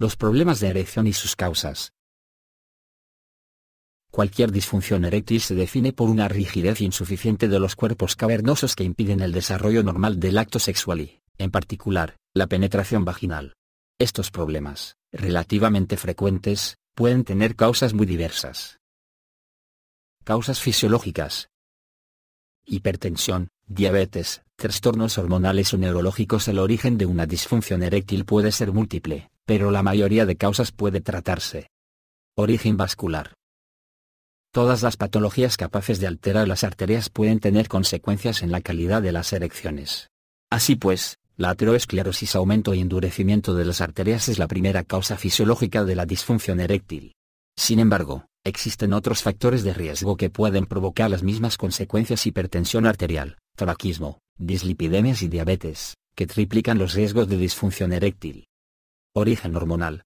los problemas de erección y sus causas. Cualquier disfunción eréctil se define por una rigidez insuficiente de los cuerpos cavernosos que impiden el desarrollo normal del acto sexual y, en particular, la penetración vaginal. Estos problemas, relativamente frecuentes, pueden tener causas muy diversas. Causas fisiológicas. Hipertensión, diabetes, trastornos hormonales o neurológicos. El origen de una disfunción eréctil puede ser múltiple, pero la mayoría de causas puede tratarse. Origen vascular. Todas las patologías capaces de alterar las arterias pueden tener consecuencias en la calidad de las erecciones. Así pues, la ateroesclerosis aumento y endurecimiento de las arterias es la primera causa fisiológica de la disfunción eréctil. Sin embargo, existen otros factores de riesgo que pueden provocar las mismas consecuencias hipertensión arterial, traquismo, dislipidemias y diabetes, que triplican los riesgos de disfunción eréctil. Origen hormonal.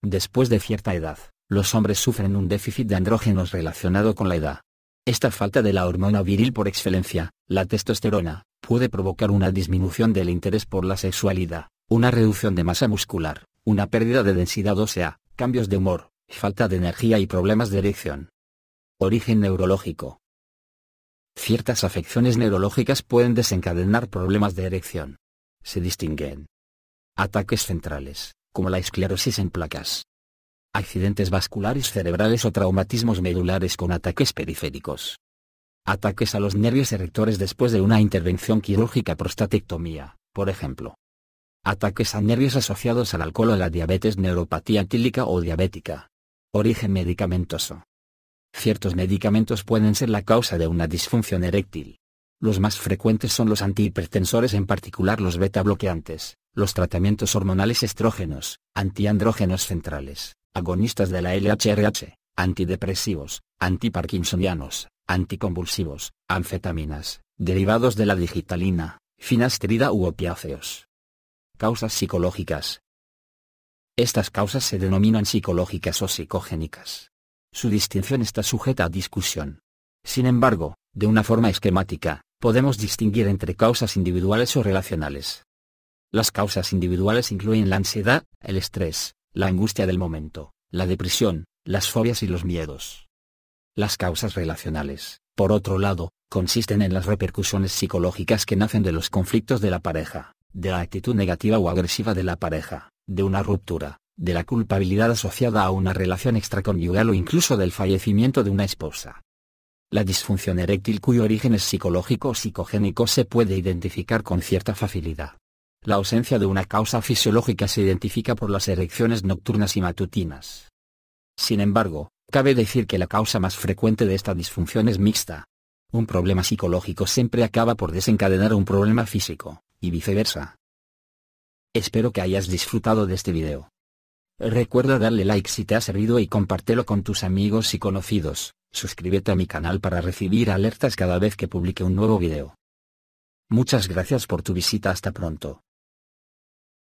Después de cierta edad, los hombres sufren un déficit de andrógenos relacionado con la edad. Esta falta de la hormona viril por excelencia, la testosterona, puede provocar una disminución del interés por la sexualidad, una reducción de masa muscular, una pérdida de densidad ósea, cambios de humor, falta de energía y problemas de erección. Origen neurológico. Ciertas afecciones neurológicas pueden desencadenar problemas de erección. Se distinguen ataques centrales, como la esclerosis en placas, accidentes vasculares cerebrales o traumatismos medulares con ataques periféricos, ataques a los nervios erectores después de una intervención quirúrgica prostatectomía, por ejemplo, ataques a nervios asociados al alcohol o a la diabetes neuropatía antílica o diabética, origen medicamentoso. Ciertos medicamentos pueden ser la causa de una disfunción eréctil. Los más frecuentes son los antihipertensores, en particular los beta bloqueantes, los tratamientos hormonales estrógenos, antiandrógenos centrales, agonistas de la LHRH, antidepresivos, antiparkinsonianos, anticonvulsivos, anfetaminas, derivados de la digitalina, finasterida u opiáceos. Causas psicológicas. Estas causas se denominan psicológicas o psicogénicas. Su distinción está sujeta a discusión. Sin embargo, de una forma esquemática, podemos distinguir entre causas individuales o relacionales, las causas individuales incluyen la ansiedad, el estrés, la angustia del momento, la depresión, las fobias y los miedos. Las causas relacionales, por otro lado, consisten en las repercusiones psicológicas que nacen de los conflictos de la pareja, de la actitud negativa o agresiva de la pareja, de una ruptura, de la culpabilidad asociada a una relación extraconyugal o incluso del fallecimiento de una esposa. La disfunción eréctil cuyo origen es psicológico o psicogénico se puede identificar con cierta facilidad, la ausencia de una causa fisiológica se identifica por las erecciones nocturnas y matutinas. Sin embargo, cabe decir que la causa más frecuente de esta disfunción es mixta. Un problema psicológico siempre acaba por desencadenar un problema físico, y viceversa. Espero que hayas disfrutado de este video. Recuerda darle like si te ha servido y compártelo con tus amigos y conocidos, suscríbete a mi canal para recibir alertas cada vez que publique un nuevo video. Muchas gracias por tu visita hasta pronto.